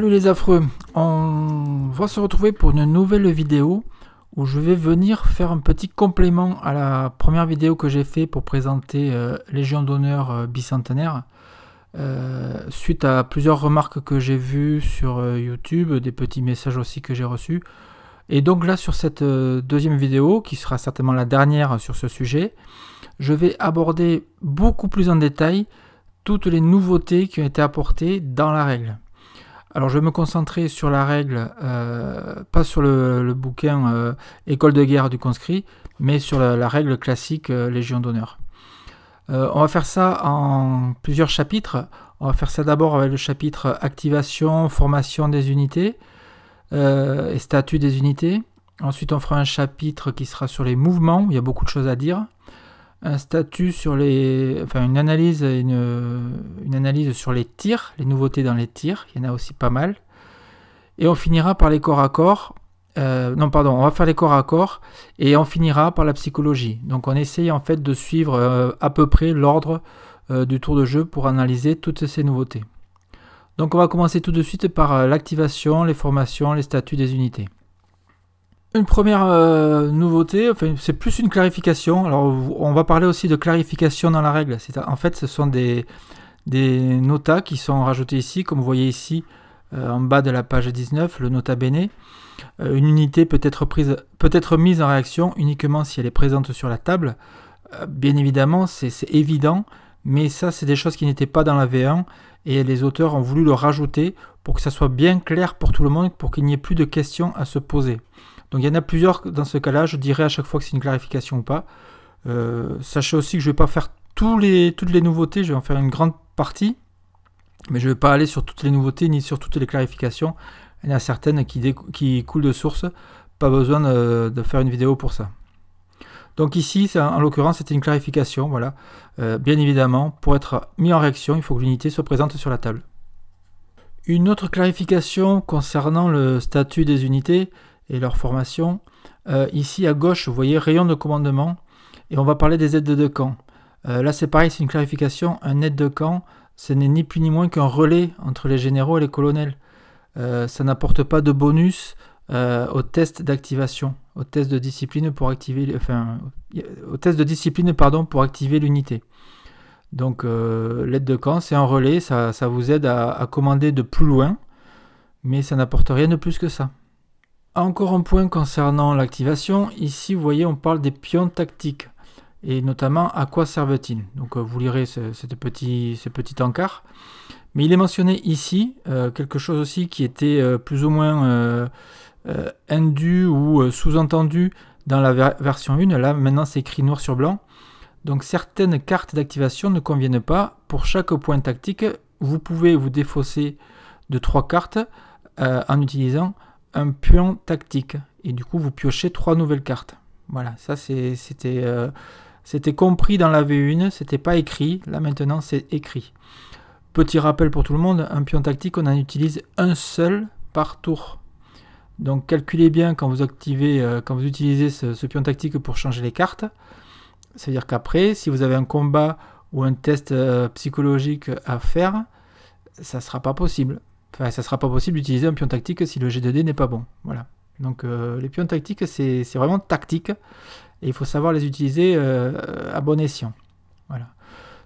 Salut les affreux, on va se retrouver pour une nouvelle vidéo où je vais venir faire un petit complément à la première vidéo que j'ai fait pour présenter euh, Légion d'honneur euh, bicentenaire. Euh, suite à plusieurs remarques que j'ai vues sur YouTube, des petits messages aussi que j'ai reçus. Et donc là sur cette deuxième vidéo, qui sera certainement la dernière sur ce sujet, je vais aborder beaucoup plus en détail toutes les nouveautés qui ont été apportées dans la règle. Alors je vais me concentrer sur la règle, euh, pas sur le, bouquin euh, École de guerre du conscrit, mais sur la, règle classique euh, Légion d'honneur. on va faire ça en plusieurs chapitres. On va faire ça d'abord avec le chapitre Activation, formation des unités et statut des unités. Ensuite on fera un chapitre qui sera sur les mouvements, il y a beaucoup de choses à dire un statut sur les, enfin une analyse, une, analyse sur les tirs, les nouveautés dans les tirs. Il y en a aussi pas mal. Et on finira par les corps à corps. Euh, non, pardon, on va faire les corps à corps et on finira par la psychologie. Donc on essaye en fait de suivre euh, à peu près l'ordre euh, du tour de jeu pour analyser toutes ces nouveautés. Donc on va commencer tout de suite par l'activation, les formations, les statuts des unités. Une première euh, nouveauté, c'est plus une clarification. Alors, on va parler aussi de clarification dans la règle. En fait, ce sont des, notas qui sont rajoutés ici, comme vous voyez ici euh, en bas de la page 19, le nota bene. Euh, une unité peut être, prise, peut être mise en réaction uniquement si elle est présente sur la table. bien évidemment, c'est évident, mais ça, c'est des choses qui n'étaient pas dans la V1 et les auteurs ont voulu le rajouter pour que ça soit bien clair pour tout le monde, pour qu'il n'y ait plus de questions à se poser. Donc il y en a plusieurs dans ce cas-là, je dirais à chaque fois que c'est une clarification ou pas. Euh, sachez aussi que je ne vais pas faire toutes les nouveautés, je vais en faire une grande partie, mais je ne vais pas aller sur toutes les nouveautés ni sur toutes les clarifications. Il y en a certaines qui, coulent de source, pas besoin de, faire une vidéo pour ça. Donc ici, en l'occurrence, c'était une clarification. Voilà. Euh, bien évidemment, pour être mis en réaction, il faut que l'unité soit présente sur la table. Une autre clarification concernant le statut des unités, et leur formation. Euh, ici à gauche, vous voyez rayon de commandement et on va parler des aides de camp. Euh, là, c'est pareil, c'est une clarification. Un aide de camp, ce n'est ni plus ni moins qu'un relais entre les généraux et les colonels. Euh, ça n'apporte pas de bonus au test d'activation, au test de discipline pour activer, enfin, au test de discipline pardon pour activer l'unité. Donc l'aide de camp, c'est un relais, ça, ça vous aide à commander de plus loin, mais ça n'apporte rien de plus que ça. Encore un point concernant l'activation. Ici, vous voyez, on parle des pions tactiques et notamment à quoi servent-ils. Donc euh, vous lirez ce, petit, encart. Mais il est mentionné ici euh, quelque chose aussi qui était euh, plus ou moins indu ou sous-entendu dans la version 1. Là maintenant c'est écrit noir sur blanc. Donc certaines cartes d'activation ne conviennent pas. Pour chaque point tactique, vous pouvez vous défausser de trois cartes en utilisant un pion tactique. Et du coup, vous piochez trois nouvelles cartes. Voilà, ça c'était euh, c'était compris dans la V1, c'était pas écrit. Là maintenant, c'est écrit. Petit rappel pour tout le monde, un pion tactique, on en utilise un seul par tour. Donc calculez bien quand vous activez, euh, quand vous utilisez ce, pion tactique pour changer les cartes. C'est-à-dire qu'après, si vous avez un combat ou un test euh, psychologique à faire, ça ne sera pas possible. Enfin, ça sera pas possible d'utiliser un pion tactique si le G2D n'est pas bon. Voilà. Donc euh, les pions tactiques, c'est vraiment tactique. Et il faut savoir les utiliser euh, à bon escient. Voilà.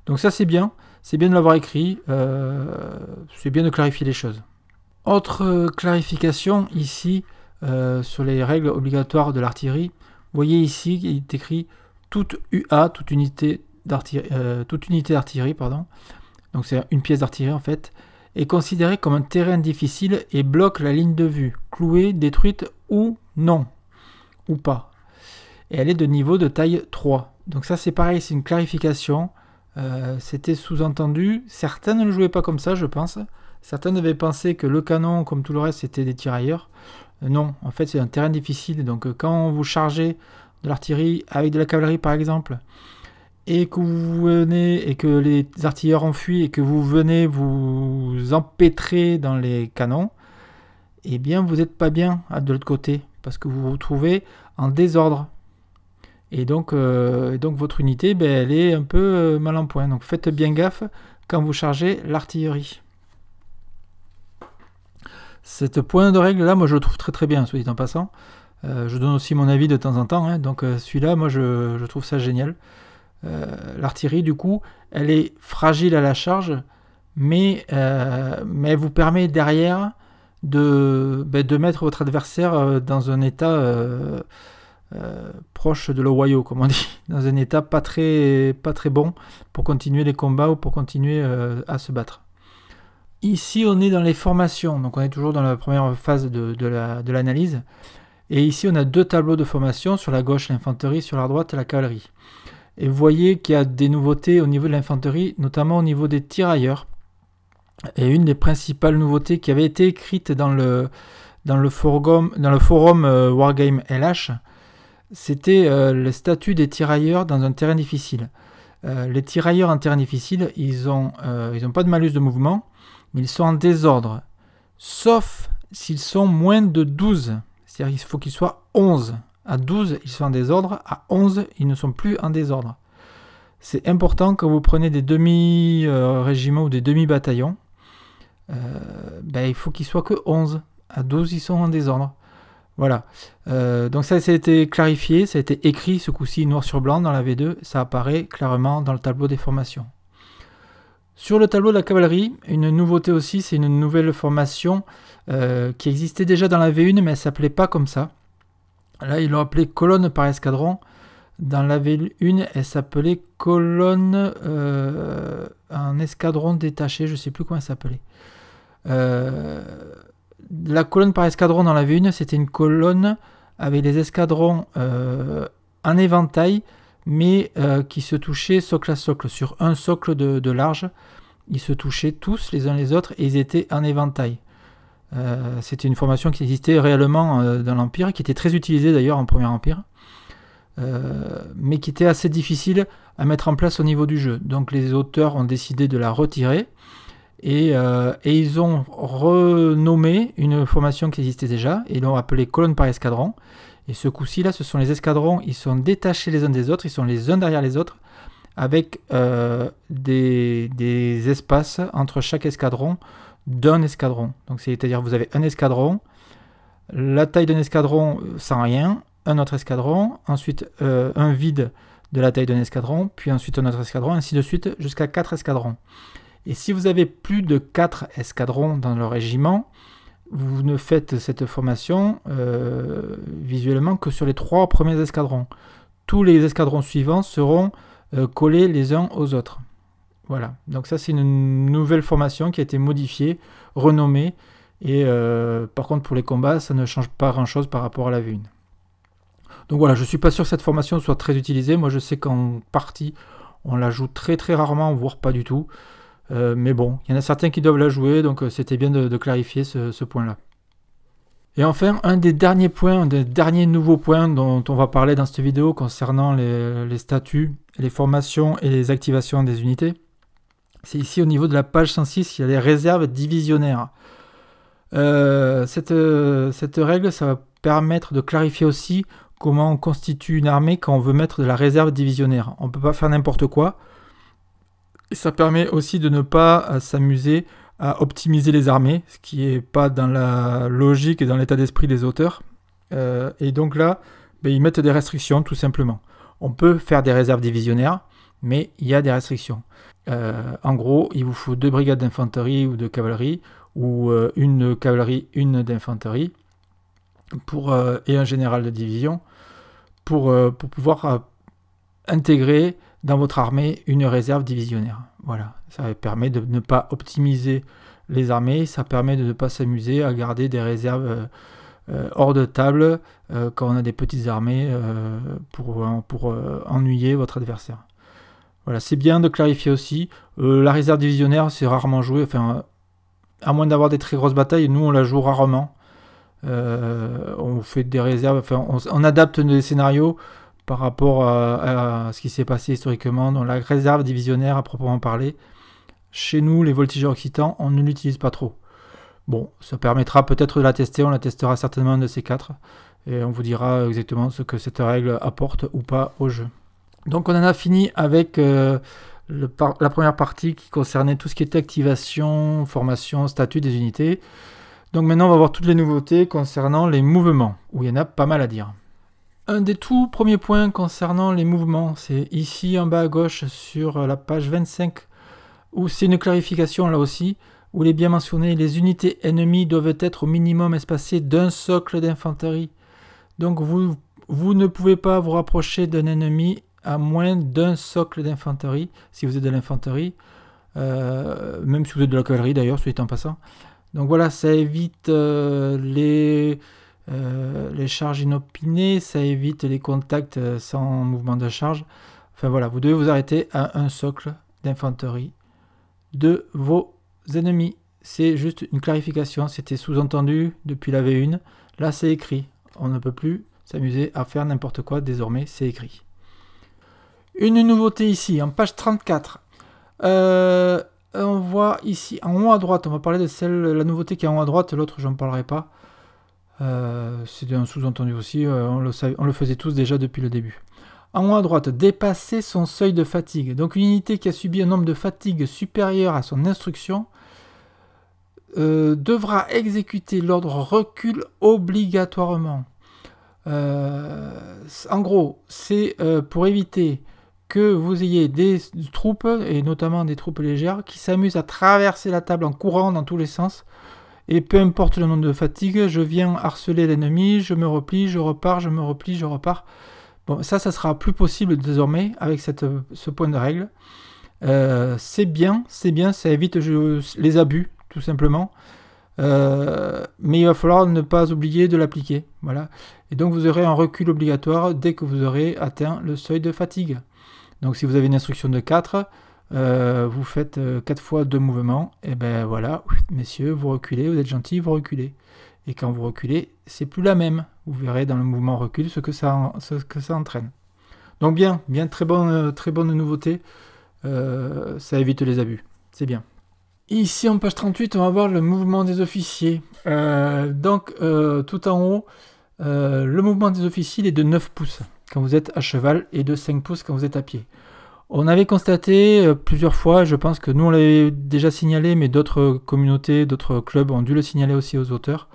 Donc ça c'est bien. C'est bien de l'avoir écrit. Euh, c'est bien de clarifier les choses. Autre clarification ici sur les règles obligatoires de l'artillerie. Vous voyez ici, il est écrit toute UA, toute unité d'artillerie, toute unité d'artillerie, pardon. Donc c'est une pièce d'artillerie en fait, est considéré comme un terrain difficile et bloque la ligne de vue, clouée, détruite ou non, ou pas. Et elle est de niveau de taille 3. Donc ça c'est pareil, c'est une clarification. Euh, c'était sous-entendu. Certains ne le jouaient pas comme ça, je pense. Certains avaient pensé que le canon, comme tout le reste, c'était des tirailleurs. Euh, non, en fait c'est un terrain difficile. Donc euh, quand vous chargez de l'artillerie avec de la cavalerie par exemple, et que vous venez et que les artilleurs ont fui et que vous venez vous empêtrer dans les canons, eh bien vous n'êtes pas bien de l'autre côté parce que vous vous trouvez en désordre. Et donc, euh, votre unité, ben, elle est un peu euh, mal en point. Donc faites bien gaffe quand vous chargez l'artillerie. Cet point de règle là, moi je le trouve très très bien, soit dit en passant. Euh, je donne aussi mon avis de temps en temps, hein. donc celui-là, moi je, trouve ça génial. Euh, l'artillerie, du coup, elle est fragile à la charge, mais, euh, elle vous permet derrière de, ben, mettre votre adversaire euh, dans un état proche de l'Ohio, comme on dit, dans un état pas très, pas très bon pour continuer les combats ou pour continuer à se battre. Ici, on est dans les formations, donc on est toujours dans la première phase de, l'analyse. et ici, on a deux tableaux de formation, sur la gauche l'infanterie, sur la droite la cavalerie. Et vous voyez qu'il y a des nouveautés au niveau de l'infanterie, notamment au niveau des tirailleurs. Et une des principales nouveautés qui avait été écrite dans le, dans le forum, dans le forum euh, Wargame LH, c'était euh, le statut des tirailleurs dans un terrain difficile. Euh, les tirailleurs en terrain difficile, ils n'ont ils pas de malus de mouvement, mais ils sont en désordre. Sauf s'ils sont moins de 12. C'est-à-dire qu'il faut qu'ils soient 11. À 12, ils sont en désordre. À 11, ils ne sont plus en désordre. C'est important quand vous prenez des demi-régiments ou des demi-bataillons. Euh, ben, il faut qu'ils soient que 11. À 12, ils sont en désordre. Voilà. Euh, donc ça, ça a été clarifié, ça a été écrit ce coup-ci noir sur blanc dans la V2. Ça apparaît clairement dans le tableau des formations. Sur le tableau de la cavalerie, une nouveauté aussi, c'est une nouvelle formation euh, qui existait déjà dans la V1, mais elle ne s'appelait pas comme ça. Là, ils l'ont appelé colonne par escadron. Dans la V1, elle s'appelait colonne euh, un escadron détaché. Je ne sais plus comment elle s'appelait. Euh, la colonne par escadron dans la V1, c'était une colonne avec des escadrons euh, en éventail, mais qui se touchaient socle à socle, sur un socle de, de large. Ils se touchaient tous les uns les autres et ils étaient en éventail. Euh, c'était une formation qui existait réellement euh, dans l'Empire, qui était très utilisée d'ailleurs en Premier Empire, euh, mais qui était assez difficile à mettre en place au niveau du jeu. Donc les auteurs ont décidé de la retirer et, ils ont renommé une formation qui existait déjà et l'ont appelée colonne par escadron. Et ce coup-ci, là, ce sont les escadrons, ils sont détachés les uns des autres, ils sont les uns derrière les autres, avec des, espaces entre chaque escadron d'un escadron. Donc c'est-à-dire vous avez un escadron, la taille d'un escadron euh, sans rien, un autre escadron, ensuite euh, un vide de la taille d'un escadron, puis ensuite un autre escadron, ainsi de suite jusqu'à quatre escadrons. Et si vous avez plus de quatre escadrons dans le régiment, vous ne faites cette formation euh, visuellement que sur les trois premiers escadrons. Tous les escadrons suivants seront collés les uns aux autres. Voilà, donc ça c'est une nouvelle formation qui a été modifiée, renommée, et euh, par contre pour les combats ça ne change pas grand chose par rapport à la V1. Donc voilà, je ne suis pas sûr que cette formation soit très utilisée, moi je sais qu'en partie on la joue très très rarement, voire pas du tout, euh, mais bon, il y en a certains qui doivent la jouer, donc euh, c'était bien de, clarifier ce, point-là. Et enfin, un des derniers points, un des derniers nouveaux points dont on va parler dans cette vidéo concernant les statuts, les formations et les activations des unités, c'est ici au niveau de la page 106 il y a les réserves divisionnaires. Euh, euh, cette, règle, ça va permettre de clarifier aussi comment on constitue une armée quand on veut mettre de la réserve divisionnaire. On ne peut pas faire n'importe quoi. ça permet aussi de ne pas euh, s'amuser à optimiser les armées, ce qui n'est pas dans la logique et dans l'état d'esprit des auteurs. et donc là, ben, ils mettent des restrictions tout simplement. On peut faire des réserves divisionnaires, mais il y a des restrictions. Euh, en gros, il vous faut deux brigades d'infanterie ou de cavalerie, ou euh, une cavalerie, une d'infanterie, euh, et un général de division, pour, pour pouvoir intégrer dans votre armée une réserve divisionnaire. Voilà, ça permet de ne pas optimiser les armées, ça permet de ne pas s'amuser à garder des réserves hors de table quand on a des petites armées pour, pour ennuyer votre adversaire. Voilà, c'est bien de clarifier aussi. Euh, la réserve divisionnaire, c'est rarement joué. Enfin, à moins d'avoir des très grosses batailles, nous on la joue rarement. Euh, on fait des réserves, on, adapte nos scénarios par rapport à, ce qui s'est passé historiquement donc la réserve divisionnaire à proprement parler. Chez nous, les voltigeurs occitans, on ne l'utilise pas trop. Bon, ça permettra peut-être de la tester, on la testera certainement de ces quatre, et on vous dira exactement ce que cette règle apporte ou pas au jeu. Donc on en a fini avec euh, la première partie qui concernait tout ce qui était activation, formation, statut des unités. Donc maintenant on va voir toutes les nouveautés concernant les mouvements, où il y en a pas mal à dire. Un des tout premiers points concernant les mouvements, c'est ici en bas à gauche sur euh, la page 25, où c'est une clarification là aussi, où il est bien mentionné les unités ennemies doivent être au minimum espacées d'un socle d'infanterie. Donc vous, vous ne pouvez pas vous rapprocher d'un ennemi à moins d'un socle d'infanterie, si vous êtes de l'infanterie, euh, même si vous êtes de la cavalerie d'ailleurs, soit en passant. Donc voilà, ça évite euh, les, euh, les charges inopinées, ça évite les contacts sans mouvement de charge. Enfin voilà, vous devez vous arrêter à un socle d'infanterie de vos ennemis. C'est juste une clarification, c'était sous-entendu depuis la V1. Là c'est écrit, on ne peut plus s'amuser à faire n'importe quoi désormais, c'est écrit. Une nouveauté ici, en page 34. Euh, on voit ici en haut à droite, on va parler de celle, la nouveauté qui est en haut à droite, l'autre n'en parlerai pas. Euh, c'est un sous-entendu aussi, euh, on, le faisait tous déjà depuis le début. En haut à droite, dépasser son seuil de fatigue. Donc une unité qui a subi un nombre de fatigues supérieur à son instruction devra exécuter l'ordre recul obligatoirement. en gros, c'est pour éviter que vous ayez des troupes, et notamment des troupes légères, qui s'amusent à traverser la table en courant dans tous les sens. Et peu importe le nombre de fatigues, je viens harceler l'ennemi, je me replie, je repars, je me replie, je repars. Bon, ça, ça sera plus possible désormais avec ce point de règle. Euh, c'est bien, c'est bien, ça évite les abus, tout simplement. Euh, mais il va falloir ne pas oublier de l'appliquer. Voilà. Et donc vous aurez un recul obligatoire dès que vous aurez atteint le seuil de fatigue. Donc si vous avez une instruction de 4, euh, vous faites 4 euh, fois 2 mouvements, et ben voilà, messieurs, vous reculez, vous êtes gentils, vous reculez. Et quand vous reculez, c'est plus la même. Vous verrez dans le mouvement recul ce que ça, ce que ça entraîne. Donc bien, bien, très bonne, très bonne nouveauté. Euh, ça évite les abus. C'est bien. Ici, en page 38, on va voir le mouvement des officiers. donc, tout en haut, le mouvement des officiers est de 9 pouces quand vous êtes à cheval et de 5 pouces quand vous êtes à pied. On avait constaté euh, plusieurs fois, je pense que nous on l'avait déjà signalé, mais d'autres communautés, d'autres clubs ont dû le signaler aussi aux auteurs.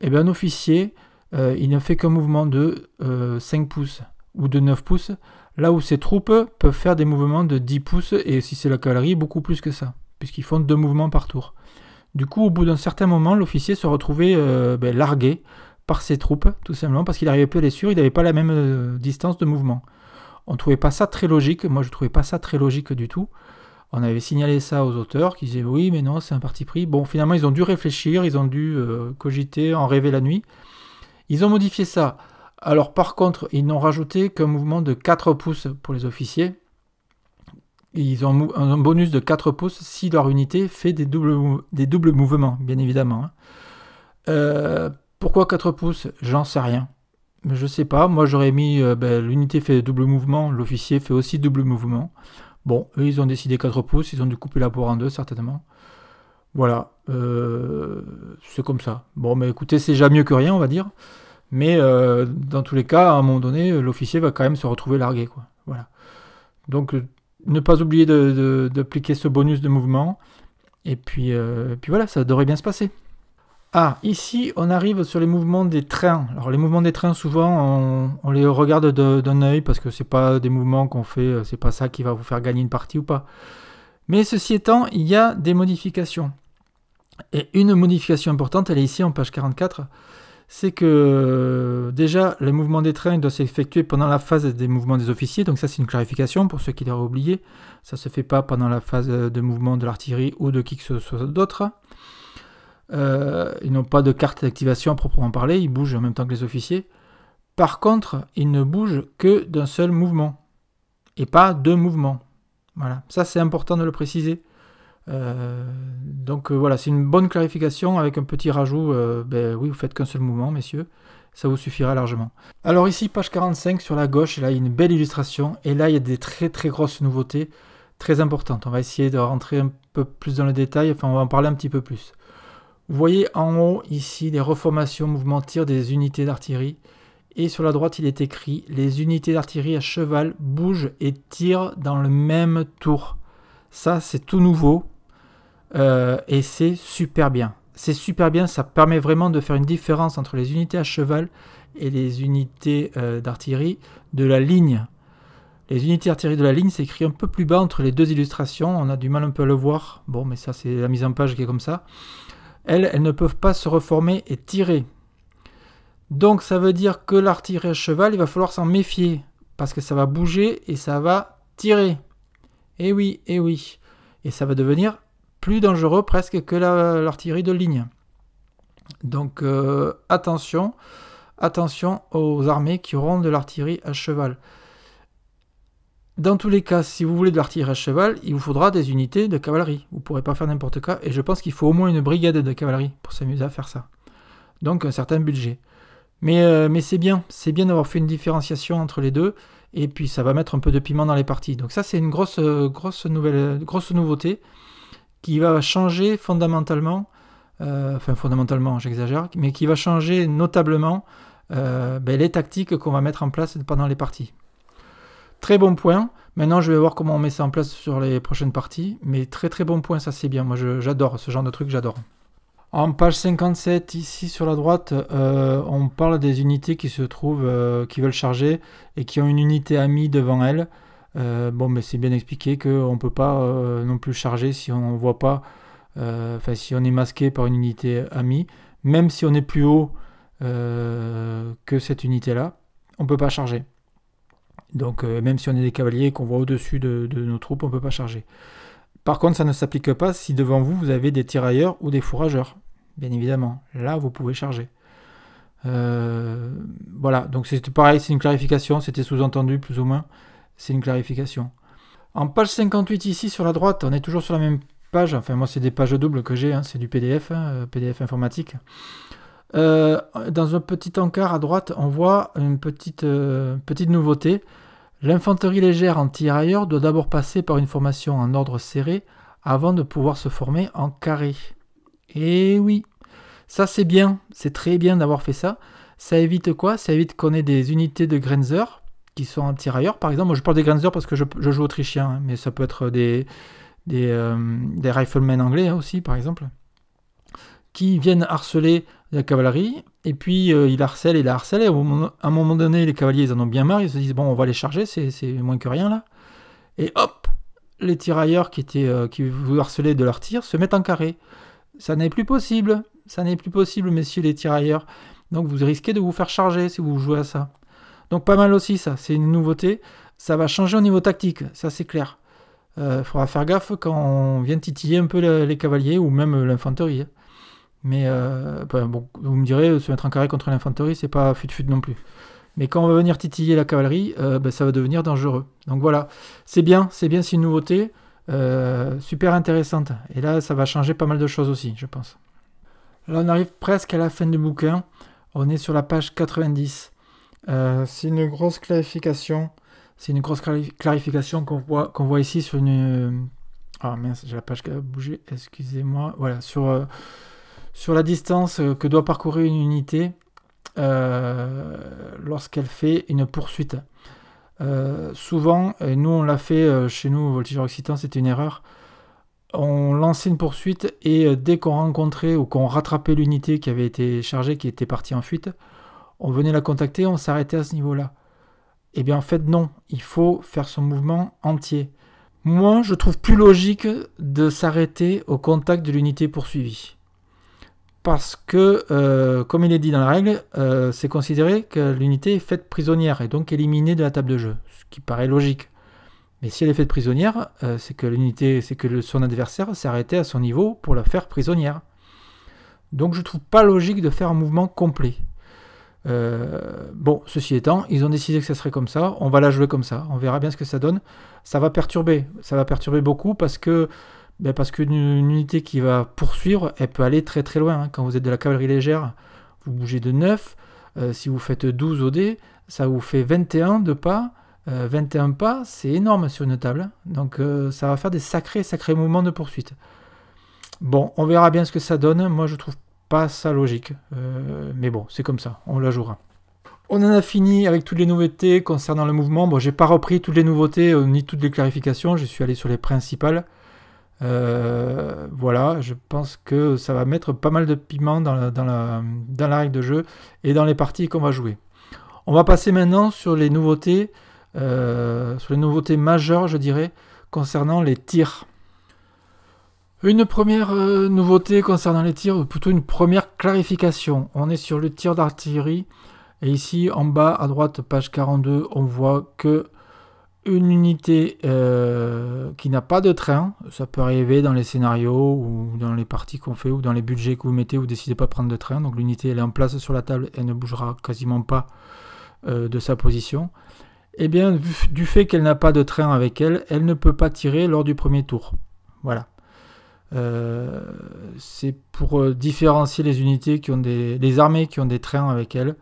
Et eh bien un officier, euh, il ne fait qu'un mouvement de 5 euh, pouces ou de 9 pouces, là où ses troupes peuvent faire des mouvements de 10 pouces, et si c'est la cavalerie, beaucoup plus que ça, puisqu'ils font deux mouvements par tour. Du coup, au bout d'un certain moment, l'officier se retrouvait ben, largué, par ses troupes, tout simplement, parce qu'il n'arrivait plus à les suivre, il n'avait pas la même euh, distance de mouvement. On ne trouvait pas ça très logique, moi je ne trouvais pas ça très logique du tout. On avait signalé ça aux auteurs qui disaient oui, mais non, c'est un parti pris. Bon, finalement, ils ont dû réfléchir, ils ont dû euh, cogiter, en rêver la nuit. Ils ont modifié ça. Alors, par contre, ils n'ont rajouté qu'un mouvement de 4 pouces pour les officiers. Ils ont un bonus de 4 pouces si leur unité fait des doubles, des doubles mouvements, bien évidemment. Hein. Euh, pourquoi 4 pouces J'en sais rien. Mais Je sais pas, moi j'aurais mis euh, ben, l'unité fait double mouvement, l'officier fait aussi double mouvement. Bon, eux ils ont décidé 4 pouces, ils ont dû couper la en deux certainement. Voilà, euh, c'est comme ça. Bon, mais écoutez, c'est déjà mieux que rien, on va dire. Mais euh, dans tous les cas, à un moment donné, l'officier va quand même se retrouver largué. Quoi. Voilà. Donc, ne pas oublier d'appliquer ce bonus de mouvement. Et puis, et puis voilà, ça devrait bien se passer. Ah, ici, on arrive sur les mouvements des trains. Alors, les mouvements des trains, souvent, on, les regarde d'un œil parce que ce n'est pas des mouvements qu'on fait, euh, c'est pas ça qui va vous faire gagner une partie ou pas. Mais ceci étant, il y a des modifications. Et une modification importante, elle est ici en page 44, c'est que euh, déjà, les mouvements des trains doivent s'effectuer pendant la phase des mouvements des officiers. Donc, ça, c'est une clarification pour ceux qui l'auraient oublié. Ça ne se fait pas pendant la phase euh, de mouvement de l'artillerie ou de qui que ce soit d'autre. Euh, ils n'ont pas de carte d'activation à proprement parler, ils bougent en même temps que les officiers. Par contre, ils ne bougent que d'un seul mouvement et pas de mouvements. Voilà, ça c'est important de le préciser. Euh, donc euh, voilà, c'est une bonne clarification avec un petit rajout. ben oui, vous faites qu'un seul mouvement, messieurs, ça vous suffira largement. Alors ici, page 45 sur la gauche, là il y a une belle illustration et là il y a des très très grosses nouveautés très importantes. On va essayer de rentrer un peu plus dans le détail, enfin on va en parler un petit peu plus. Vous voyez en haut ici les reformations mouvement tir des unités d'artillerie. Et sur la droite, il est écrit les unités d'artillerie à cheval bougent et tirent dans le même tour. Ça, c'est tout nouveau euh, et c'est super bien. C'est super bien, ça permet vraiment de faire une différence entre les unités à cheval et les unités euh, d'artillerie de la ligne. Les unités d'artillerie de la ligne c'est écrit un peu plus bas entre les deux illustrations. On a du mal un peu à le voir. Bon, mais ça, c'est la mise en page qui est comme ça. Elles, elles ne peuvent pas se reformer et tirer. Donc ça veut dire que l'artillerie à cheval, il va falloir s'en méfier. Parce que ça va bouger et ça va tirer. Et eh oui, et eh oui. Et ça va devenir plus dangereux presque que l'artillerie de ligne. Donc euh, attention, attention aux armées qui auront de l'artillerie à cheval. Dans tous les cas, si vous voulez de l'artillerie à cheval, il vous faudra des unités de cavalerie. Vous ne pourrez pas faire n'importe quoi, et je pense qu'il faut au moins une brigade de cavalerie pour s'amuser à faire ça. Donc un certain budget. Euh, mais, c'est bien, c'est bien d'avoir fait une différenciation entre les deux, et puis ça va mettre un peu de piment dans les parties. Donc ça c'est une grosse, euh, grosse, nouvelle, euh, grosse nouveauté qui va changer fondamentalement, enfin fondamentalement j'exagère, mais qui va changer notablement ben, les tactiques qu'on va mettre en place pendant les parties. Très bon point. Maintenant, je vais voir comment on met ça en place sur les prochaines parties. Mais très très bon point, ça c'est bien. Moi, j'adore ce genre de truc, j'adore. En page 57, ici sur la droite, euh, on parle des unités qui se trouvent, euh, qui veulent charger et qui ont une unité amie devant elles. Euh, bon, mais c'est bien expliqué qu'on ne peut pas non plus charger si on voit pas, enfin si on est masqué par une unité amie, même si on est plus haut que cette unité-là, on ne peut pas charger. Donc euh, même si on est des cavaliers qu'on voit au-dessus de, nos troupes, on ne peut pas charger. Par contre, ça ne s'applique pas si devant vous, vous avez des tirailleurs ou des fourrageurs. Bien évidemment, là, vous pouvez charger. Euh, voilà, donc c'est pareil, c'est une clarification, c'était sous-entendu plus ou moins, c'est une clarification. En page 58 ici sur la droite, on est toujours sur la même page, enfin moi c'est des pages doubles que j'ai, hein. c'est du PDF, hein, euh, PDF informatique. dans un petit encart à droite, on voit une petite, petite nouveauté. L'infanterie légère en tirailleur doit d'abord passer par une formation en ordre serré avant de pouvoir se former en carré. Et eh oui, ça c'est bien, c'est très bien d'avoir fait ça. Ça évite quoi Ça évite qu'on ait des unités de Grenzer qui sont en tirailleurs. Par exemple, moi je parle des Grenzer parce que je, joue autrichien, hein, mais ça peut être des, des, euh, riflemen anglais hein, aussi, par exemple qui viennent harceler la cavalerie, et puis euh, il harcèle et la harcèle, et à un moment donné, les cavaliers, ils en ont bien marre, ils se disent, bon, on va les charger, c'est moins que rien là. Et hop, les tirailleurs qui, étaient, euh, qui vous harcelaient de leurs tirs se mettent en carré. Ça n'est plus possible, ça n'est plus possible, messieurs les tirailleurs. Donc vous risquez de vous faire charger si vous jouez à ça. Donc pas mal aussi ça, c'est une nouveauté. Ça va changer au niveau tactique, ça c'est clair. Il euh, faudra faire gaffe quand on vient titiller un peu les cavaliers ou même l'infanterie. Hein. Mais euh, bah, bon, vous me direz, euh, se mettre en carré contre l'infanterie, c'est pas fut-fut non plus. Mais quand on va venir titiller la cavalerie, euh, bah, ça va devenir dangereux. Donc voilà, c'est bien, c'est bien, c'est une nouveauté super intéressante. Et là, ça va changer pas mal de choses aussi, je pense. Là, on arrive presque à la fin du bouquin. On est sur la page 90. c'est une grosse clarification. C'est une grosse clarification qu'on voit, qu'on voit ici sur une. Ah mince, j'ai la page qui a bougé, excusez-moi. Voilà, sur sur la distance euh, que doit parcourir une unité euh, lorsqu'elle fait une poursuite. Euh, souvent, et nous on l'a fait chez nous au Voltigeur Occitan, c'était une erreur, on lançait une poursuite et dès qu'on rencontrait ou qu'on rattrapait l'unité qui avait été chargée, qui était partie en fuite, on venait la contacter, on s'arrêtait à ce niveau-là. Eh bien en fait non, il faut faire son mouvement entier. Moi, je trouve plus logique de s'arrêter au contact de l'unité poursuivie parce que, euh, comme il est dit dans la règle, euh, c'est considéré que l'unité est faite prisonnière et donc éliminée de la table de jeu, ce qui paraît logique. Mais si elle est faite prisonnière, euh, c'est que l'unité, c'est que son adversaire s'est arrêté à son niveau pour la faire prisonnière. Donc je trouve pas logique de faire un mouvement complet. bon, ceci étant, ils ont décidé que ça serait comme ça. On va la jouer comme ça. On verra bien ce que ça donne. Ça va perturber. Ça va perturber beaucoup parce que ben Parce qu'une unité qui va poursuivre, elle peut aller très très loin. Hein. Quand vous êtes de la cavalerie légère, vous bougez de 9. Euh, si vous faites 12 OD ça vous fait 21 de pas. 21 euh, pas, c'est énorme sur une table. Hein. Donc euh, ça va faire des sacrés, sacrés mouvements de poursuite. Bon, on verra bien ce que ça donne. Moi, je trouve pas ça logique. mais bon, c'est comme ça. On la jouera. On en a fini avec toutes les nouveautés concernant le mouvement. Bon, j'ai pas repris toutes les nouveautés ni toutes les clarifications. Je suis allé sur les principales. Euh, voilà, je pense que ça va mettre pas mal de piment dans la, règle de jeu et dans les parties qu'on va jouer. On va passer maintenant sur les nouveautés, euh, sur les nouveautés majeures, je dirais, concernant les tirs. Une première euh, nouveauté concernant les tirs, ou plutôt une première clarification. On est sur le tir d'artillerie. Et ici, en bas à droite, page 42, on voit que une unité euh, qui n'a pas de train, ça peut arriver dans les scénarios ou dans les parties qu'on fait ou dans les budgets que vous mettez, vous décidez pas de prendre de train, donc l'unité elle est en place sur la table, elle ne bougera quasiment pas euh, de sa position. Et eh bien, du fait qu'elle n'a pas de train avec elle, elle ne peut pas tirer lors du premier tour. Voilà. Euh, c'est pour différencier les unités qui ont des, les armées qui ont des trains avec elles.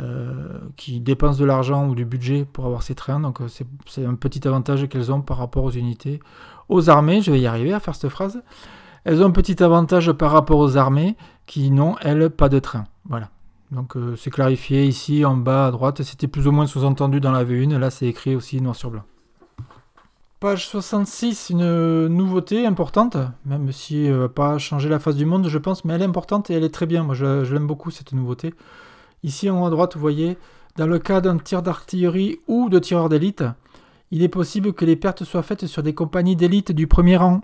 Euh, qui dépensent de l'argent ou du budget pour avoir ces trains. Donc euh, c'est un petit avantage qu'elles ont par rapport aux unités. Aux armées, je vais y arriver à faire cette phrase. Elles ont un petit avantage par rapport aux armées qui n'ont, elles, pas de train. Voilà. Donc euh, c'est clarifié ici en bas à droite. C'était plus ou moins sous-entendu dans la V1. Là, c'est écrit aussi noir sur blanc. Page 66, une nouveauté importante, même si elle ne va pas changer la face du monde, je pense, mais elle est importante et elle est très bien. Moi, je l'aime beaucoup, cette nouveauté. Ici en haut à droite, vous voyez, dans le cas d'un tir d'artillerie ou de tireur d'élite, il est possible que les pertes soient faites sur des compagnies d'élite du premier rang.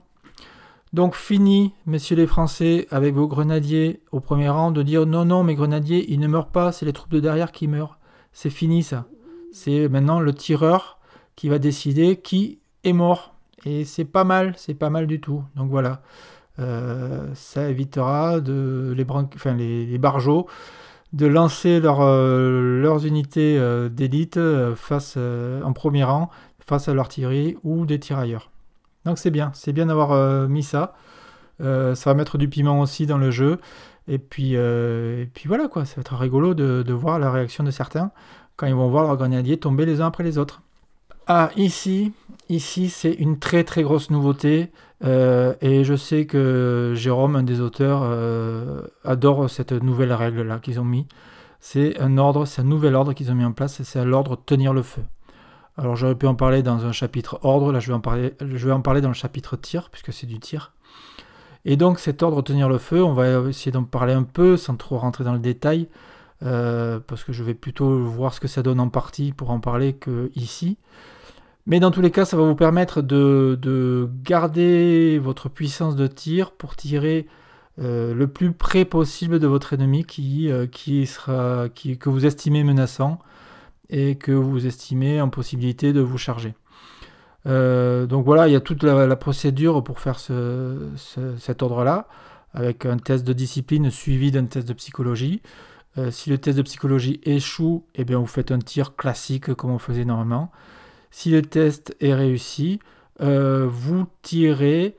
Donc fini, messieurs les Français, avec vos grenadiers au premier rang, de dire non, non, mes grenadiers, ils ne meurent pas, c'est les troupes de derrière qui meurent. C'est fini ça. C'est maintenant le tireur qui va décider qui est mort. Et c'est pas mal, c'est pas mal du tout. Donc voilà, euh, ça évitera les, les barjots de lancer euh, leurs unités euh, d'élite euh, face en premier rang face à l'artillerie ou des tirailleurs. Donc c'est bien, c'est bien d'avoir mis ça. ça va mettre du piment aussi dans le jeu. Et puis, puis voilà quoi, ça va être rigolo de, de voir la réaction de certains quand ils vont voir leurs grenadiers tomber les uns après les autres. Ah, ici, ici c'est une très très grosse nouveauté. Euh, et je sais que Jérôme, un des auteurs, euh, adore cette nouvelle règle-là qu'ils ont mis. C'est un ordre, c'est un nouvel ordre qu'ils ont mis en place, et c'est l'ordre tenir le feu. Alors j'aurais pu en parler dans un chapitre ordre, là je vais en parler, je vais en parler dans le chapitre tir, puisque c'est du tir. Et donc cet ordre tenir le feu, on va essayer d'en parler un peu sans trop rentrer dans le détail, euh, parce que je vais plutôt voir ce que ça donne en partie pour en parler que ici. Mais dans tous les cas, ça va vous permettre de, garder votre puissance de tir pour tirer euh, le plus près possible de votre ennemi euh, qui, que vous estimez menaçant et que vous estimez en possibilité de vous charger. Euh, donc voilà, il y a toute la, procédure pour faire cet ordre-là, avec un test de discipline suivi d'un test de psychologie. si le test de psychologie échoue, eh bien vous faites un tir classique comme on faisait normalement. Si le test est réussi, euh, vous tirez,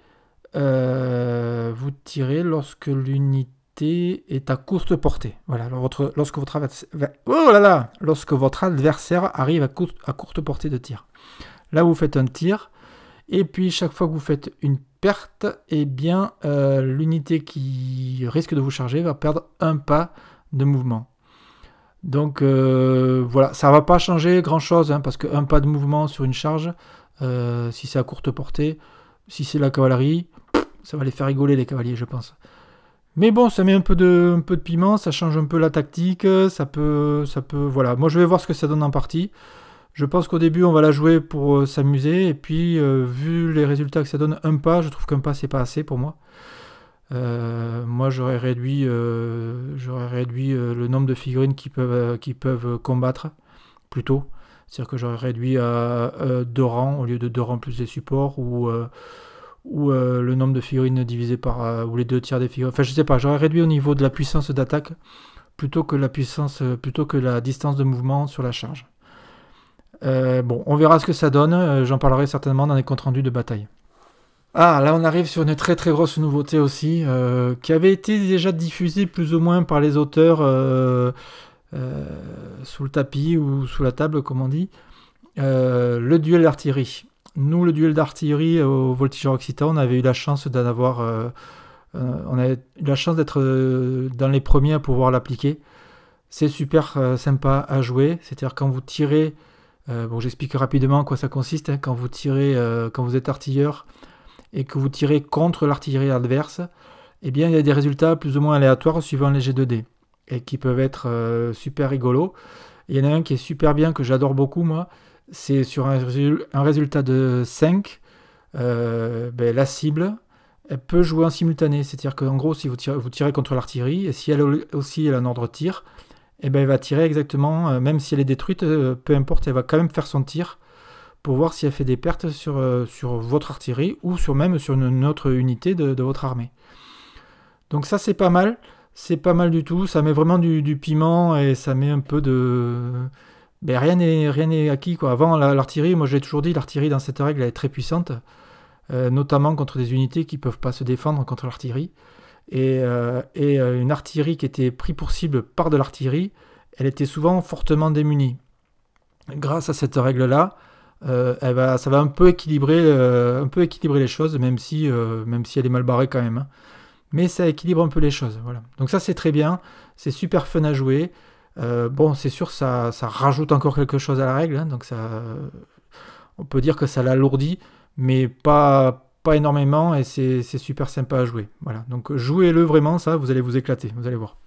euh, vous tirez lorsque l'unité est à courte portée. Voilà, votre, oh lorsque, votre adversaire, arrive à, courte, portée de tir. Là, vous faites un tir, et puis chaque fois que vous faites une perte, eh bien, euh, l'unité qui risque de vous charger va perdre un pas de mouvement. Donc euh, voilà, ça va pas changer grand chose hein, parce qu'un pas de mouvement sur une charge, euh, si c'est à courte portée, si c'est la cavalerie, ça va les faire rigoler les cavaliers, je pense. Mais bon, ça met un peu de, piment, ça change un peu la tactique, ça peut, ça peut, voilà. Moi, je vais voir ce que ça donne en partie. Je pense qu'au début, on va la jouer pour euh, s'amuser et puis, vu les résultats que ça donne, un pas, je trouve qu'un pas c'est pas assez pour moi. Euh, moi, j'aurais réduit, euh, réduit euh, le nombre de figurines qui peuvent, combattre, plutôt. C'est-à-dire que j'aurais réduit à deux rangs au lieu de deux rangs plus des supports, ou, le nombre de figurines divisé par, ou les deux tiers des figurines. Enfin, je sais pas, j'aurais réduit au niveau de la puissance d'attaque, plutôt que la puissance, plutôt que la distance de mouvement sur la charge. bon, on verra ce que ça donne, j'en parlerai certainement dans les comptes rendus de bataille. Ah, là on arrive sur une très très grosse nouveauté aussi, euh, qui avait été déjà diffusée plus ou moins par les auteurs euh, euh, sous le tapis ou sous la table, comme on dit. le duel d'artillerie. Nous, le duel d'artillerie au Voltigeur Occitan, on avait eu la chance d'en avoir. on a eu la chance d'être dans les premiers à pouvoir l'appliquer. C'est super sympa à jouer, c'est-à-dire quand vous tirez. bon, j'explique rapidement en quoi ça consiste. Hein. quand vous tirez, quand vous êtes artilleur, et que vous tirez contre l'artillerie adverse, eh bien il y a des résultats plus ou moins aléatoires suivant les G2D et qui peuvent être euh, super rigolos. Il y en a un qui est super bien que j'adore beaucoup moi, c'est sur un, résultat de 5, euh, ben, la cible elle peut jouer en simultané, c'est-à-dire qu'en gros si vous tirez, contre l'artillerie et si elle aussi elle a un ordre tir, eh ben, elle va tirer exactement, euh, même si elle est détruite, peu importe, elle va quand même faire son tir pour voir si elle fait des pertes sur, euh, sur votre artillerie ou sur même sur une autre unité de, votre armée. Donc ça c'est pas mal, c'est pas mal du tout, ça met vraiment du, piment et ça met un peu de... Ben, rien n'est rien acquis quoi. Avant l'artillerie, moi j'ai toujours dit l'artillerie dans cette règle est très puissante, euh, notamment contre des unités qui peuvent pas se défendre contre l'artillerie. Et, euh, et, une artillerie qui était prise pour cible par de l'artillerie, elle était souvent fortement démunie. Grâce à cette règle-là, euh, eh ben, ça va un peu équilibrer, euh, un peu équilibrer les choses, même si, euh, même si elle est mal barrée quand même. Hein. Mais ça équilibre un peu les choses. Voilà. Donc ça c'est très bien, c'est super fun à jouer. bon, c'est sûr, ça, ça rajoute encore quelque chose à la règle, hein. donc ça, on peut dire que ça l'alourdit, mais pas, pas énormément, et c'est super sympa à jouer. Voilà. Donc jouez-le vraiment, ça, vous allez vous éclater, vous allez voir.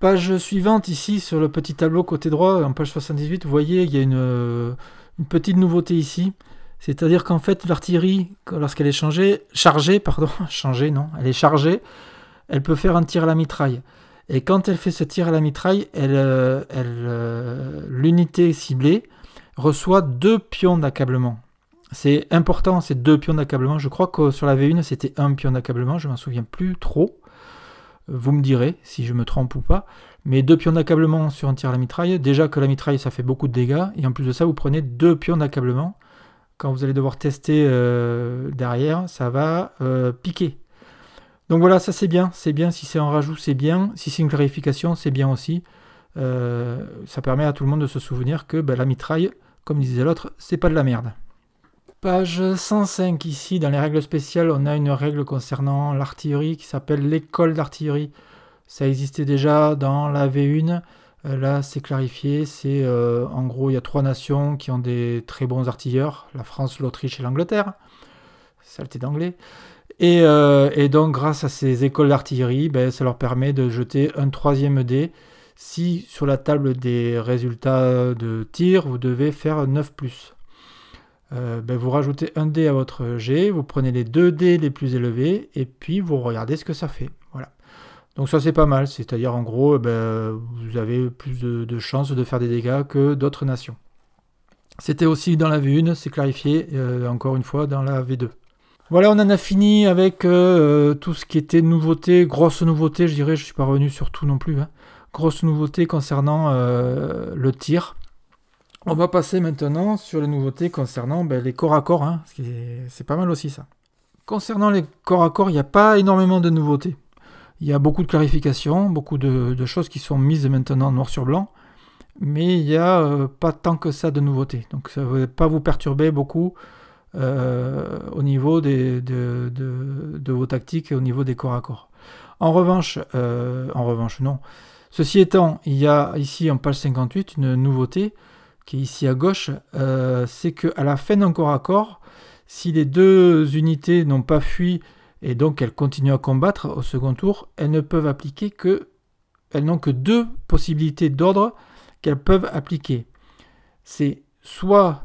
Page suivante ici sur le petit tableau côté droit, en page 78, vous voyez, il y a une une petite nouveauté ici. C'est-à-dire qu'en fait, l'artillerie, lorsqu'elle est changée, chargée, pardon, changée, non, elle est chargée, elle peut faire un tir à la mitraille. Et quand elle fait ce tir à la mitraille, elle, euh, elle, euh, l'unité ciblée reçoit deux pions d'accablement. C'est important, ces deux pions d'accablement. Je crois que sur la V1, c'était un pion d'accablement, je m'en souviens plus trop. Vous me direz si je me trompe ou pas. Mais deux pions d'accablement sur un tir à la mitraille, déjà que la mitraille ça fait beaucoup de dégâts, et en plus de ça vous prenez deux pions d'accablement. Quand vous allez devoir tester euh, derrière, ça va euh, piquer. Donc voilà, ça c'est bien, c'est bien, si c'est en rajout c'est bien, si c'est une clarification c'est bien aussi. Euh, ça permet à tout le monde de se souvenir que bah, la mitraille, comme disait l'autre, c'est pas de la merde. Page 105 ici, dans les règles spéciales, on a une règle concernant l'artillerie qui s'appelle l'école d'artillerie. Ça existait déjà dans la V1. Euh, là, c'est clarifié. C'est euh, en gros, il y a trois nations qui ont des très bons artilleurs la France, l'Autriche et l'Angleterre. Saleté d'anglais. Et, euh, donc, grâce à ces écoles d'artillerie, ben, ça leur permet de jeter un troisième dé. Si sur la table des résultats de tir, vous devez faire 9 plus. Ben, vous rajoutez un dé à votre G, vous prenez les deux dés les plus élevés et puis vous regardez ce que ça fait. Donc ça c'est pas mal, c'est-à-dire en gros eh ben, vous avez plus de, chances de faire des dégâts que d'autres nations. C'était aussi dans la V1, c'est clarifié euh, encore une fois dans la V2. Voilà, on en a fini avec euh, euh, tout ce qui était nouveauté, grosse nouveauté, je dirais, je suis pas revenu sur tout non plus. Hein. Grosse nouveauté concernant le tir. On va passer maintenant sur les nouveautés concernant ben, les corps à corps, hein, c'est pas mal aussi ça. Concernant les corps à corps, il n'y a pas énormément de nouveautés. Il y a beaucoup de clarifications, beaucoup de, choses qui sont mises maintenant noir sur blanc, mais il n'y a euh, pas tant que ça de nouveautés. Donc ça ne va pas vous perturber beaucoup euh, au niveau de, vos tactiques et au niveau des corps à corps. En revanche, euh, en revanche, non. Ceci étant, il y a ici en page 58 une nouveauté qui est ici à gauche, c'est qu'à la fin d'un corps à corps, si les deux unités n'ont pas fui et donc elles continuent à combattre au second tour, elles ne peuvent appliquer que elles n'ont que deux possibilités d'ordre qu'elles peuvent appliquer. C'est soit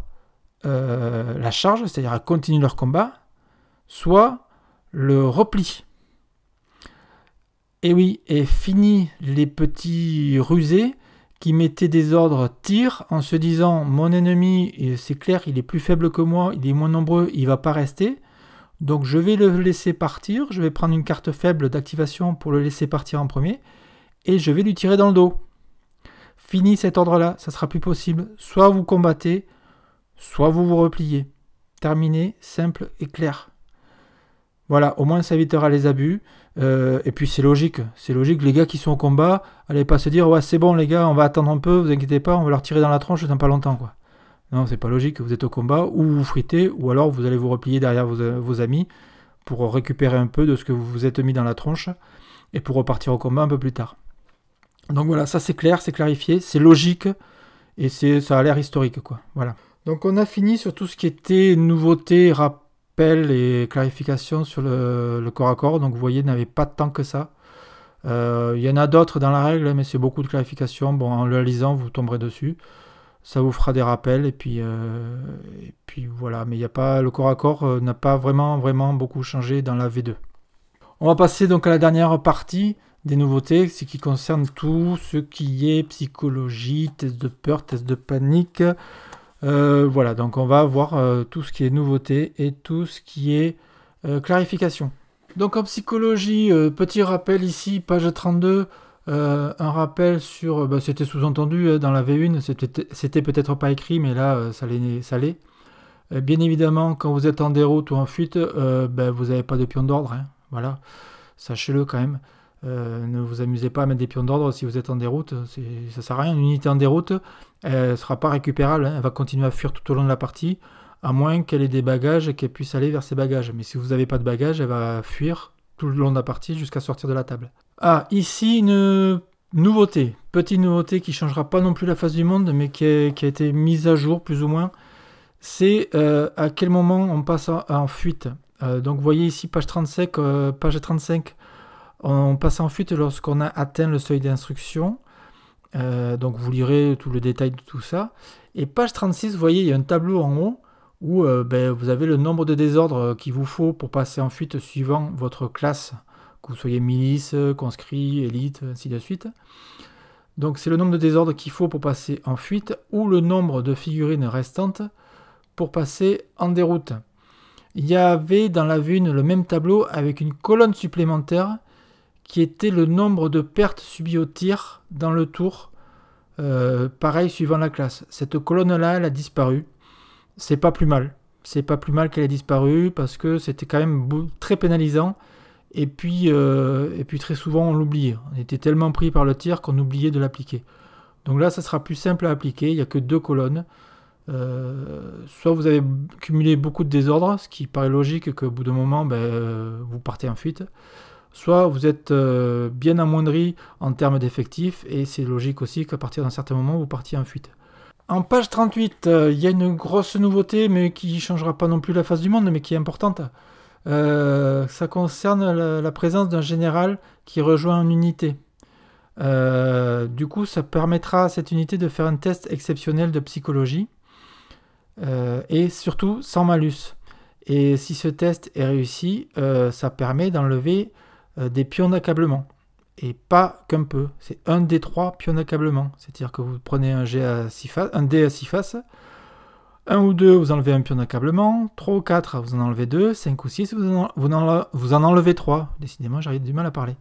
euh, la charge, c'est-à-dire à continuer leur combat, soit le repli. Et oui, et fini les petits rusés qui mettaient des ordres tir en se disant mon ennemi, c'est clair, il est plus faible que moi, il est moins nombreux, il va pas rester. Donc je vais le laisser partir, je vais prendre une carte faible d'activation pour le laisser partir en premier, et je vais lui tirer dans le dos. Fini cet ordre-là, ça sera plus possible. Soit vous combattez, soit vous vous repliez. Terminé, simple et clair. Voilà, au moins ça évitera les abus. Euh, et puis c'est logique, c'est logique. Les gars qui sont au combat, allez pas se dire ouais c'est bon les gars, on va attendre un peu, vous inquiétez pas, on va leur tirer dans la tronche dans pas longtemps quoi. Non, c'est pas logique. Vous êtes au combat, ou vous fritez, ou alors vous allez vous replier derrière vos, amis pour récupérer un peu de ce que vous vous êtes mis dans la tronche et pour repartir au combat un peu plus tard. Donc voilà, ça c'est clair, c'est clarifié, c'est logique et ça a l'air historique quoi. Voilà. Donc on a fini sur tout ce qui était nouveauté, rappel et clarifications sur le, corps à corps. Donc vous voyez, n'avait pas tant que ça. Euh, il y en a d'autres dans la règle, mais c'est beaucoup de clarifications. Bon, en le lisant, vous tomberez dessus ça vous fera des rappels et puis, euh, et puis voilà. Mais il a pas le corps à corps euh, n'a pas vraiment vraiment beaucoup changé dans la V2. On va passer donc à la dernière partie des nouveautés, ce qui concerne tout ce qui est psychologie, test de peur, test de panique. Euh, voilà, donc on va voir tout ce qui est nouveauté et tout ce qui est clarification. Donc en psychologie, petit rappel ici, page 32, euh, un rappel sur, euh, bah, c'était sous-entendu hein, dans la V1, c'était peut-être pas écrit, mais là, euh, ça l'est. Bien évidemment, quand vous êtes en déroute ou en fuite, ben, vous n'avez pas de pion d'ordre. Hein, voilà, sachez-le quand même. ne vous amusez pas à mettre des pions d'ordre si vous êtes en déroute. Ça sert à rien. Une unité en déroute, elle ne sera pas récupérable. Hein, elle va continuer à fuir tout au long de la partie, à moins qu'elle ait des bagages et qu'elle puisse aller vers ses bagages. Mais si vous n'avez pas de bagages, elle va fuir tout le long de la partie jusqu'à sortir de la table. Ah, ici une nouveauté, petite nouveauté qui changera pas non plus la face du monde, mais qui, a été mise à jour plus ou moins. C'est euh, à quel moment on passe en, fuite. Euh, donc vous voyez ici page 35, euh, page 35, on passe en fuite lorsqu'on a atteint le seuil d'instruction. donc vous lirez tout le détail de tout ça. Et page 36, vous voyez, il y a un tableau en haut où euh, ben, vous avez le nombre de désordres euh, qu'il vous faut pour passer en fuite suivant votre classe, que vous soyez milice, euh, conscrit, élite, ainsi de suite. Donc c'est le nombre de désordres qu'il faut pour passer en fuite ou le nombre de figurines restantes pour passer en déroute. Il y avait dans la Vune le même tableau avec une colonne supplémentaire qui était le nombre de pertes subies au tir dans le tour, pareil suivant la classe. Cette colonne-là, elle a disparu c'est pas plus mal. C'est pas plus mal qu'elle ait disparu parce que c'était quand même très pénalisant. Euh, et puis, très souvent, on l'oubliait. On était tellement pris par le tir qu'on oubliait de l'appliquer. Donc là, ça sera plus simple à appliquer. Il n'y a que deux colonnes. Euh, soit vous avez cumulé beaucoup de désordre, ce qui paraît logique qu'au bout d'un moment, ben, euh, vous partez en fuite. Soit vous êtes bien amoindri en termes d'effectifs, et c'est logique aussi qu'à partir d'un certain moment, vous partiez en fuite. En page 38, euh, il y a une grosse nouveauté, mais qui ne changera pas non plus la face du monde, mais qui est importante. Euh, ça concerne la, présence d'un général qui rejoint une unité. Euh, du coup, ça permettra à cette unité de faire un test exceptionnel de psychologie et surtout sans malus. Et si ce test est réussi, ça permet d'enlever des pions d'accablement et pas qu'un peu. C'est un des trois d'accablement. C'est-à-dire que vous prenez un, G à un D à 6 faces, 1 ou 2, vous enlevez un pion d'accablement. 3 ou 4, vous en enlevez 2, 5 ou 6, vous en, enlevez 3. Décidément, j'arrive du mal à parler.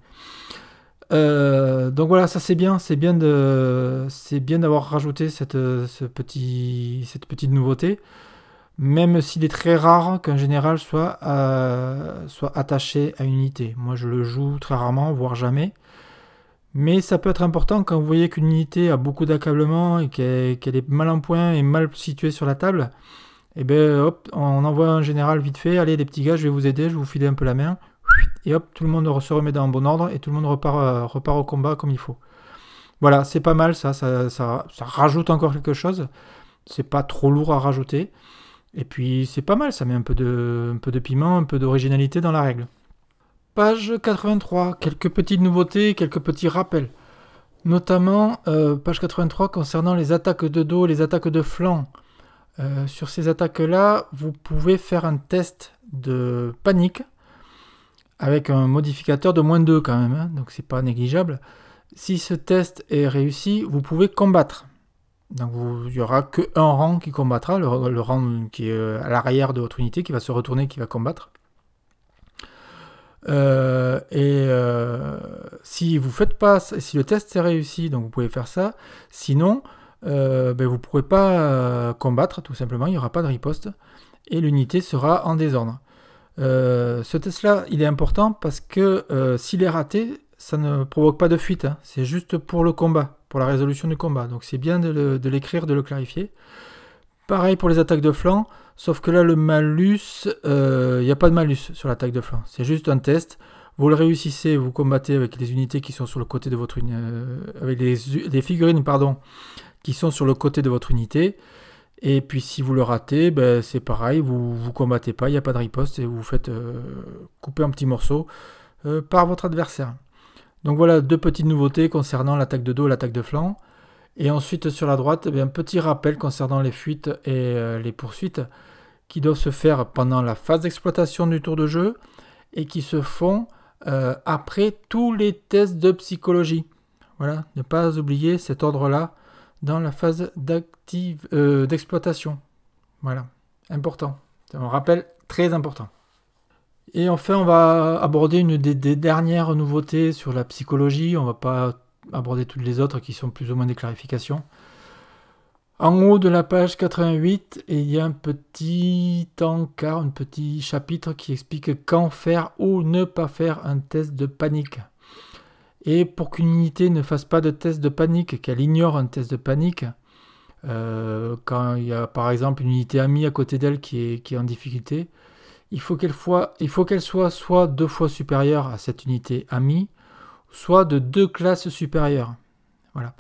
Euh, donc voilà, ça c'est bien, c'est bien de, c'est bien d'avoir rajouté ce petit, cette petite nouveauté même s'il est très rare qu'un général soit, euh, soit attaché à une unité. Moi, je le joue très rarement, voire jamais. Mais ça peut être important quand vous voyez qu'une unité a beaucoup d'accablement et qu'elle est mal en point et mal située sur la table. Et eh bien, hop, on envoie un général vite fait. Allez, les petits gars, je vais vous aider, je vais vous filer un peu la main. Et hop, tout le monde se remet dans bon ordre et tout le monde repart, euh, repart au combat comme il faut. Voilà, c'est pas mal ça, ça rajoute encore quelque chose. C'est pas trop lourd à rajouter. Et puis c'est pas mal, ça met un peu de, piment, un peu d'originalité dans la règle. Page 83, quelques petites nouveautés, quelques petits rappels. Notamment, euh, page 83, concernant les attaques de dos, les attaques de flanc. Euh, sur ces attaques-là, vous pouvez faire un test de panique avec un modificateur de moins 2 quand même, hein. donc c'est pas négligeable. Si ce test est réussi, vous pouvez combattre. Donc il n'y aura qu'un rang qui combattra, le, rang qui est euh, à l'arrière de votre unité, qui va se retourner, qui va combattre. Euh, et euh, si vous faites pas, si le test est réussi, donc vous pouvez faire ça. Sinon, ben, vous ne pourrez pas combattre, tout simplement, il n'y aura pas de riposte. Et l'unité sera en désordre. ce test-là, il est important parce que s'il est raté, ça ne provoque pas de fuite, hein. c'est juste pour le combat, pour la résolution du combat. Donc c'est bien de l'écrire, de, le clarifier. Pareil pour les attaques de flanc, sauf que là le malus, il euh, n'y a pas de malus sur l'attaque de flanc, c'est juste un test. Vous le réussissez, vous combattez avec les unités qui sont sur le côté de votre euh, avec les, figurines pardon, qui sont sur le côté de votre unité. Et puis si vous le ratez, ben, c'est pareil, vous vous combattez pas, il n'y a pas de riposte et vous, faites euh, couper un petit morceau par votre adversaire. Donc voilà deux petites nouveautés concernant l'attaque de dos et l'attaque de flanc. Et ensuite sur la droite, un eh petit rappel concernant les fuites et euh, les poursuites qui doivent se faire pendant la phase d'exploitation du tour de jeu et qui se font euh, après tous les tests de psychologie. Voilà, ne pas oublier cet ordre-là dans la phase euh, d'exploitation. voilà, important. C'est un rappel très important. Et enfin, on va aborder une des, dernières nouveautés sur la psychologie. On ne va pas aborder toutes les autres qui sont plus ou moins des clarifications. En haut de la page 88, il y a un petit encart, un petit chapitre qui explique quand faire ou ne pas faire un test de panique. Et pour qu'une unité ne fasse pas de test de panique, qu'elle ignore un test de panique, euh, quand il y a par exemple une unité amie à côté d'elle qui est en difficulté, il faut qu'elle soit soit deux fois supérieure à cette unité amie, soit de deux classes supérieures. Voilà.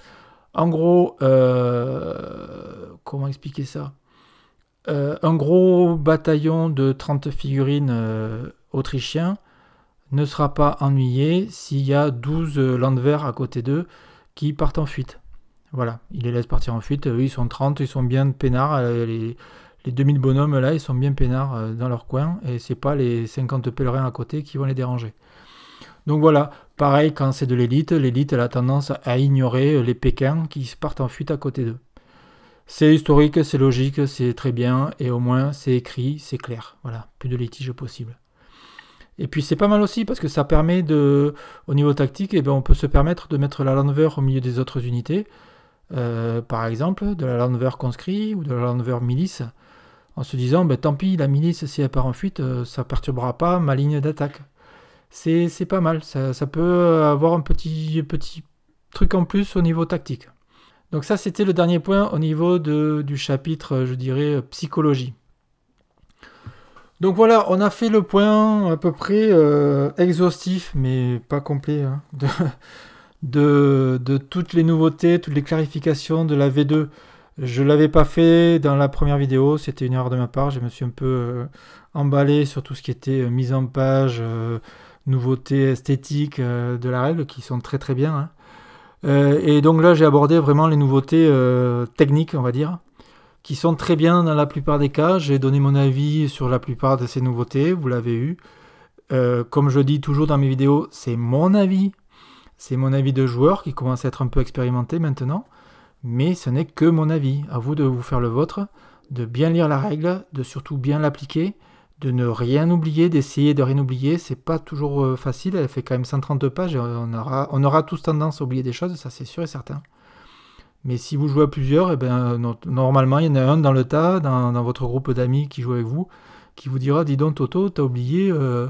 En gros, euh, comment expliquer ça euh, Un gros bataillon de 30 figurines euh, autrichiens ne sera pas ennuyé s'il y a 12 landvers à côté d'eux qui partent en fuite. Voilà, il les laisse partir en fuite, eux ils sont 30, ils sont bien peinards, les, les 2000 bonhommes là, ils sont bien peinards euh, dans leur coin et c'est pas les 50 pèlerins à côté qui vont les déranger. Donc voilà, pareil quand c'est de l'élite, l'élite a tendance à ignorer euh, les Pékins qui partent en fuite à côté d'eux. C'est historique, c'est logique, c'est très bien et au moins c'est écrit, c'est clair. Voilà, plus de litiges possible. Et puis c'est pas mal aussi parce que ça permet de, au niveau tactique, eh bien, on peut se permettre de mettre la Landver au milieu des autres unités, euh, par exemple de la Landver conscrit ou de la Landver milice en se disant ben, tant pis, la milice, si elle part en fuite, euh, ça perturbera pas ma ligne d'attaque. C'est pas mal, ça, ça, peut euh, avoir un petit, petit truc en plus au niveau tactique. Donc ça, c'était le dernier point au niveau de, du chapitre, euh, je dirais, psychologie. Donc voilà, on a fait le point à peu près exhaustif, mais pas complet, hein, de, de toutes les nouveautés, toutes les clarifications de la V2. Je ne l'avais pas fait dans la première vidéo, c'était une erreur de ma part. Je me suis un peu euh, emballé sur tout ce qui était euh, mise en page, euh, nouveautés esthétiques de la règle qui sont très très bien. Hein. et donc là, j'ai abordé vraiment les nouveautés techniques, on va dire, qui sont très bien dans la plupart des cas. J'ai donné mon avis sur la plupart de ces nouveautés, vous l'avez eu. comme je dis toujours dans mes vidéos, c'est mon avis. C'est mon avis de joueur qui commence à être un peu expérimenté maintenant mais ce n'est que mon avis. À vous de vous faire le vôtre, de bien lire la règle, de surtout bien l'appliquer, de ne rien oublier, d'essayer de rien oublier. C'est pas toujours euh, facile. Elle fait quand même 132 pages on aura, on aura tous tendance à oublier des choses, ça c'est sûr et certain. Mais si vous jouez à plusieurs, eh ben, normalement, il y en a un dans le tas, dans, votre groupe d'amis qui joue avec vous, qui vous dira Dis donc, Toto, t'as oublié, euh,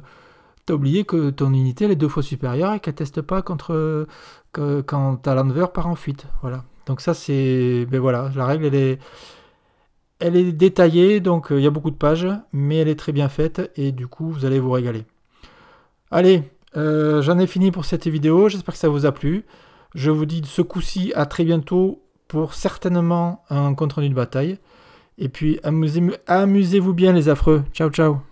oublié que ton unité elle est deux fois supérieure et qu'elle teste pas contre, euh, quand ta part en fuite. Voilà. Donc ça c'est, ben voilà, la règle elle est, elle est détaillée, donc euh, il y a beaucoup de pages, mais elle est très bien faite et du coup vous allez vous régaler. Allez, euh, j'en ai fini pour cette vidéo, j'espère que ça vous a plu. Je vous dis de ce coup-ci à très bientôt pour certainement un compte rendu de bataille. Et puis amusez-vous bien les affreux. Ciao ciao